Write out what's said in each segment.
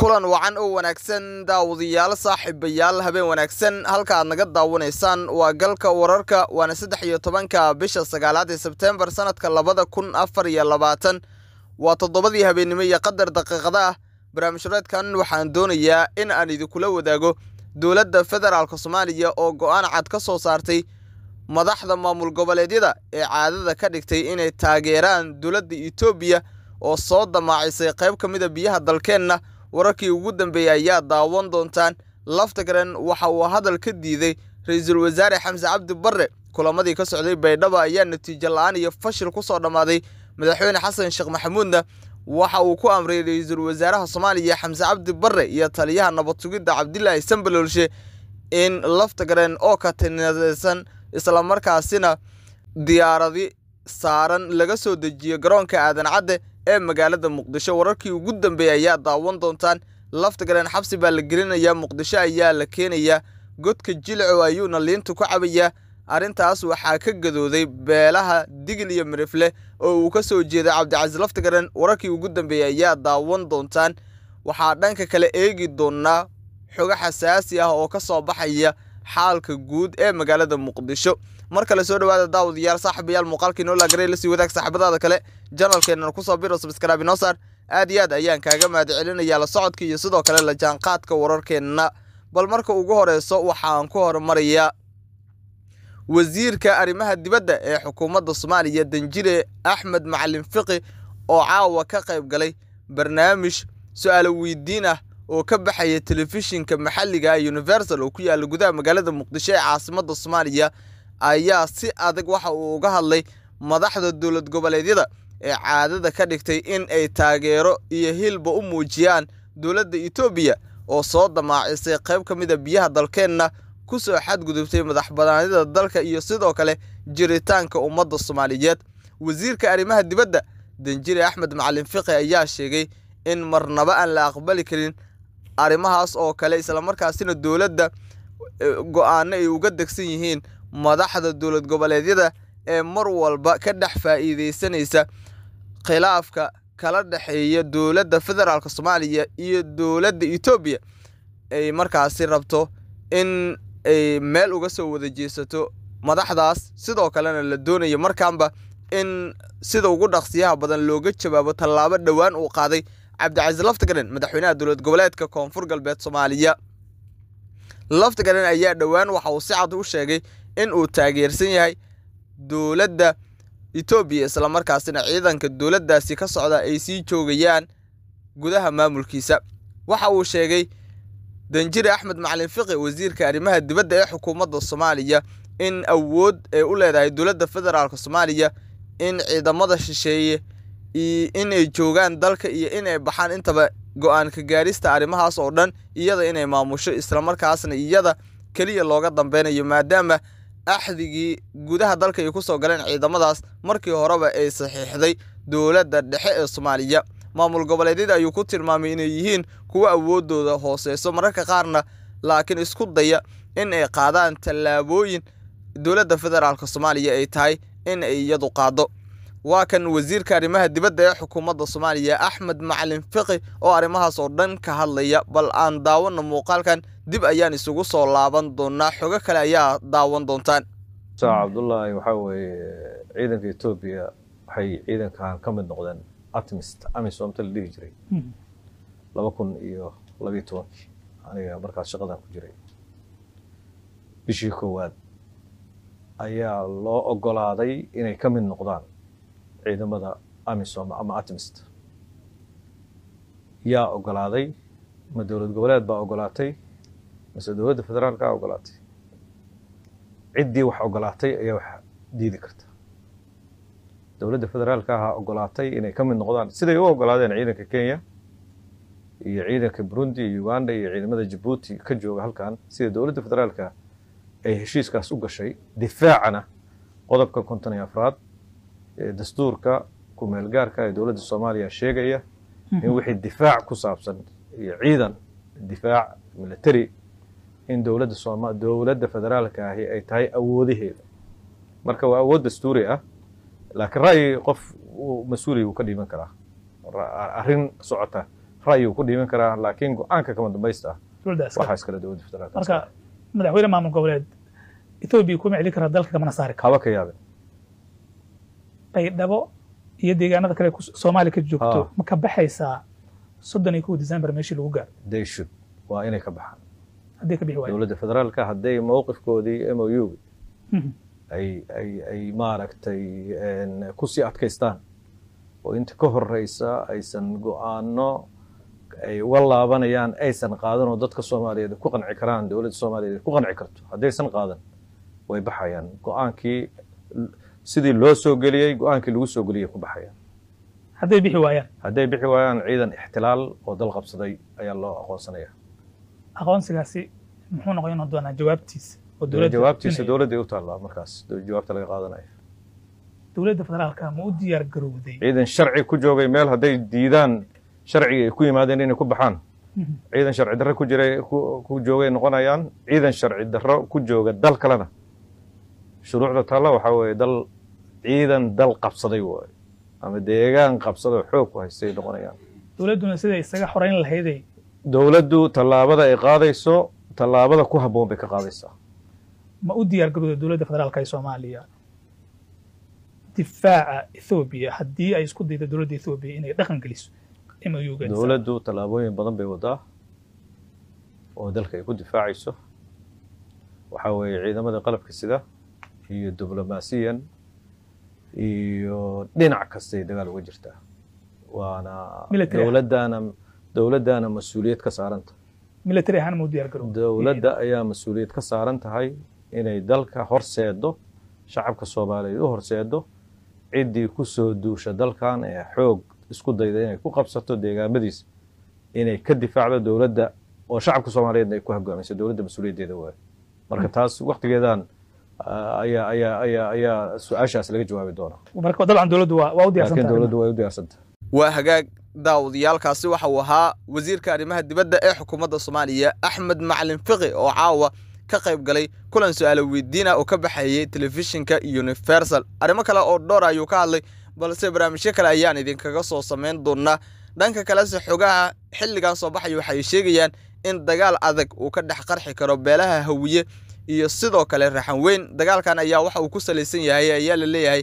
kulan wacan oo wanaagsan daawadayaal saaxiibayaal habeen wanaagsan halka aad naga daawanaysaan waa galka wararka waana saddex iyo tobanka bisha sagaalaad ee sebteembar sanadka labada kun afar iyo labaatan waa toddobadii habeennimo iyo qadar daqiiqada ah barnaamijhureedkan waxaan doonayaa in aan idinkula wadaago dowladda federaalka soomaaliya oo go'aan cad ka soo saartay madaxda maamul goboleedyada ee caadada ka dhigtay inay taageeraan dowladda etoobiya oo soo damaacisay qayb ka mida biyaha dalkeenna wararkii ugu dambeeyey ayaa daawan doontaan laftagren waxa uu hadal ka diiday ra-iisul wasaare xamse cabdi barre kulamadii ka socday baydhaba ayaa natiijo la-aan iyo fashil ku soo dhammaaday madaxweyne xasan sheekh maxamuudna waxa uu ku amray ra-iisul wasaaraha soomaaliya xamse cabdi barre iyo taliyaha nabadsugidda cabdilaahi sambaloolshe in laftagren oo katinadeysan islamarkaasina diyaaradi saaran laga soo dejiyo garoonka aadan cadde ee magaalada muqdisho wararkii ugu dambeeyey ayaa daawan doontaan lafta galeen xabsi baa la gelinayaa muqdisho ayaa la keenayaa godka jilco ayuuna liinta ku cabayaa arrintaas waxaa ka gadooday beelaha digil iyo mirifle oo uu ka soo jeeday cabdicasiis laftigaren wararkii ugu dambeeyey ayaa daawan doontaan waxaa dhanka kale eegi doonnaa xogo xasaasi ah oo ka soo baxaya xaalka guud ee magaalada muqdisho marka la soo dhawaada daawadayaal saaxibayaal muuqaalkii noo la sii wadaag saaxibadaada kale janalkeenana kusoo biro subscribe inoo saar aad iyo aad ayaan kaaga mahadcelinayaa la socodka iyo sidoo kale la jaanqaadka wararkeenna bal marka ugu horeyso waxaan ku horumarayaa wasiirka arrimaha dibadda ee xukuumadda soomaaliya danjire axmed macalin fiqi oo caawa ka qayb galay barnaamij su-aalo weydiin ah oo ka baxaya telefishinka maxalliga ah universal oo ku yaalla gudaha magaalada muqdisho ee caasimadda soomaaliya ayaa si adag waxa uu uga hadlay madaxda dowlad goboleedyada ee caadada ka dhigtay in ay taageero iyo hilba u muujiyaan dowladda etoobiya oo soo damaacisay qayb ka mida ah biyaha dalkeenna ku soo xadgudubtay madaxbanaanida dalka iyo sidoo kale jiritaanka ummadda soomaaliyeed wasiirka arrimaha dibadda danjire axmed macalin fiqi ayaa sheegay in marnaba aan la aqbali karin arrimahaas oo kale islamarkaasina dowladda e, go-aano ay uga degsan yihiin madaxda dowlad goboleedyada ee mar walba ka dhex faa'iidaysanaysa khilaafka kala dhexeeya dowladda federaalk soomaaliya iyo dowladda etoobiya ay markaasi rabto in ay meel uga soo wada jeesato madaxdaas sidoo kalena la doonayo markaanba in sida ugu dhaqsiyaha badan looga jawaabo tallaabo dhowaan uu qaaday cabdicasiis laftigaden madaxweynaha dowlad goboleedka koonfur galbeed soomaaliya laftigaden ayaa dhowaan waxa uu si cad u sheegay in uu taageersan yahay dowladda etoobiya islamarkaasina ciidanka dowladdaasi ka socda ay sii joogayaan gudaha maamulkiisa waxa uu sheegay danjire axmed macalin fiqi wasiirka arrimaha dibadda ee xukuumadda soomaaliya in awood ay u leedahay dowladda federaalk soomaaliya in ciidamada shisheeye inay joogaan dalka iyo inay baxaan intaba go-aan ka gaarista arrimahaas oo dhan iyada inay maamusho islamarkaasna iyada keliya looga dambeynayo maadaama axdigii gudaha dalka ay ku soo galeen ciidamadaas markii horeba ay saxiixday dowladda dhexe ee soomaaliya maamul goboleedyada ayuu ku tilmaamay inay yihiin kuwo awoodooda hooseyso mararka qaarna laakiin isku daya in ay qaadaan tallaabooyin dowladda federaalka soomaaliya ay tahay in ay iyadu qaado waa kan wasiirka arrimaha dibadda ee xukuumadda soomaaliya axmed macalin fiqi oo arrimahaas oo dhan ka hadlaya bal aan daawanno muuqaalkan dib ayaan isugu soo laaban doonaa xogo kale ayaa daawan doontaan sa cabdullaahi waxaa weeye ciidanka etoobiya waxay ciidankan ka mid noqdeen artemis amisomta la dhihi jiray hmm. laba kun iyo labiyo tobankii aniga markaas shaqadan ku jiray bishii koowaad ayaa loo ogolaaday inay ka mid noqdaan ciidamada amisom ama atmist yaa ogolaaday ma dowlad goboleed baa ogolaatay mase dowladda federaalkaa ogolaatay ciddii wax ogolaatay ayaa wax diidi karta dowladda federaalka ahaa ogolaatay inay ka mid noqdaan siday u ogolaadeen ciidanka kenya iyo ciidanka burundi iyo uganda iyo ciidamada jabuuti ka jooga halkan sida dowladda federaalka ay heshiiskaas u gashay difaacana qodobka konton iyo afraad dastuurka kumeelgaarka ee dowladda soomaaliya sheegaya in mhm. wixii difaac ku saabsan iyo ciidan difaac military in dowladda federaalka ahi ay tahay awoodaheeda marka waa awood dastuuri ah laakiin ra'yi qof mas-uuliya uu ka dhiiban karaa arrin socota ra'yi uu ku dhiiban karaa laakiin go-aanka kama dambaysta waxaa iskale dowladda federaalka marka madaxweyne maamul goboleed etoobiya kuma celin karaa dalka kamana saari kara haba ka yaabin qaydhabo iyo deegaanada kale soomaaliya ka joogto ah. ma ka baxaysaa soddon iyo kow december meeshii lagu gaaro they should waa inay ka baxaan hadday ka bixi dowladda federaalka hadday mowqifkoodii m o u mhm. ay ay ay maaragtay ku adkaystaan oo inta ka horeysa aysan go'aano ay uga laabanayaan aysan qaadan oo dadka soomaaliyeed ku qanci karaan dowladda soomaaliyeed ku qanci karto haddaysan qaadan way baxayaan go-aankii sidii loo soo geliyey go-aankii lagu soo geliyay ku baxaya hadday bixi waayaan hadday bixi waayaan ciidan ixtilaal oo dal qabsaday ayaa loo aqoonsanaya aqoonsigaasi muxuu noqon doonaa jawaabtiisa oo jawaabtiisa dowladda u taallaa markaas jawaabta laga qaadanaya dowladda federaalka ma u diyaar garowday ciidan sharci ku joogay meel hadday diidaan sharcigii ay ku yimaadeen inay ku baxaan mhm. ciidan sharci darro ku jira ku joogay noqonayaan ciidan sharci darro ku jooga dal kalena shuruucda taalla waxaa weeye dal ciidan dal qabsaday waayo ama deegaan qabsado xoog ku haystay noqonayaan dowladduna siday isaga xorayn lahayday dowladdu tallaabada ay qaadayso tallaabada ku habboon bay ka qaadaysaa ma u diyaar garowda dowladda federaalka ee soomaaliya difaaca ethoobiya haddii ay isku daydo dowladda ethoobiya inay dhaqan geliso dowladdu tallaabooyin badan bay wadaa oo dalka ay ku difaacayso waxaa weeye ciidamada qalabka sida iyo diblomaasiyan iyo dhinac kastay dagaal uga jirtaa waana dowladana dowladdaana mas-uuliyad ka saaran tahay dowladda ayaa mas-uuliyad ka saaran tahay inay dalka horseedo shacabka soomaaliyeed u horseedo ciddii kusoo duusha dalkan ee xoog isku dayda inay ku qabsato deegaamadiisa inay ka difaacdo dowladda oo shacabka soomaaliyeedna ay ku hoggaamiso dowladda mas-uuliyaddeeda waay marka taas waktigeedaan ayaa su-aashaas laga jawaabi doona dowladdu way u diyaarsanta waa hagaag daawudayaalkaasi waxa uu ahaa wasiirka arrimaha dibadda ee xukuumadda soomaaliya axmed macalin fiqi oo caawa ka qayb galay kulan su-aalo weydiina ah oo ka baxeeyey telefishinka universal arrimo kale oo dhowr ayuu ka hadlay balse barnaamijyo kale ayaan idinkaga soo samayn doonaa dhanka kalese xogaha xilligan soo baxaya waxay sheegayaan in dagaal adag uu ka dhex qarxi karo beelaha hawiye iyo sidoo kale raxan weyn dagaalkan ayaa waxa uu ku salaysan yahay ayaa la leeyahay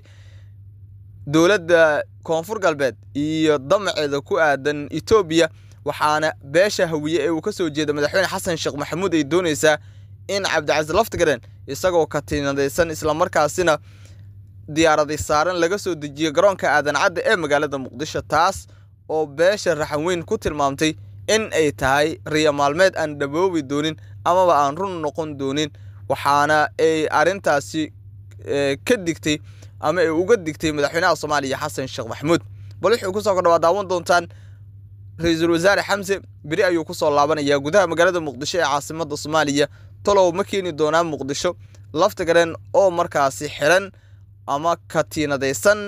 dowladda koonfur galbeed iyo damaceeda ku aadan etoobiya waxaana beesha hawiye ee uu ka soo jeeda madaxweyne xasan sheekh maxamuud ay doonaysaa in cabdicasi laftgaren isagoo katiinadaysan islamarkaasina diyaaraday saaran laga soo dejiyo garoonka aadancadda ee magaalada muqdisho taas oo beesha raxan weyn ku tilmaamtay in ay tahay riyo maalmeed aan dhaboobi doonin amaba aan run noqon doonin waxaana ay arintaasi eh, ka digtay ama ay uga digtay madaxweynaha soomaaliya xasan sheekh maxamuud bal wuxuu kusoo kordhabaa daawan doontaan ra-iisul wasaare xamse beri ayuu kusoo laabanayaa gudaha magaalada muqdisho ee caasimada soomaaliya talow ma keeni doonaa muqdisho lafta laftigareen oo markaasi xiran ama katiinadaysan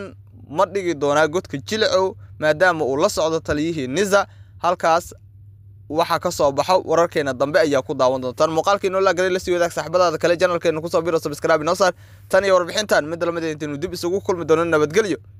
ma dhigi doonaa godka jilicow maadaama uu la socdo taliyihii niza halkaas waxa ka soo baxo wararkeena dambe ayaa ku daawan doonta doontaan muuqaalkii inoo laagaday lasii wadaag saaxibadaada kale janalkeena kusoo biro sabskraabi noo saar tan iyo warbixintan mid lamid ah intaynu dib isugu kulmi doono nabadgelyo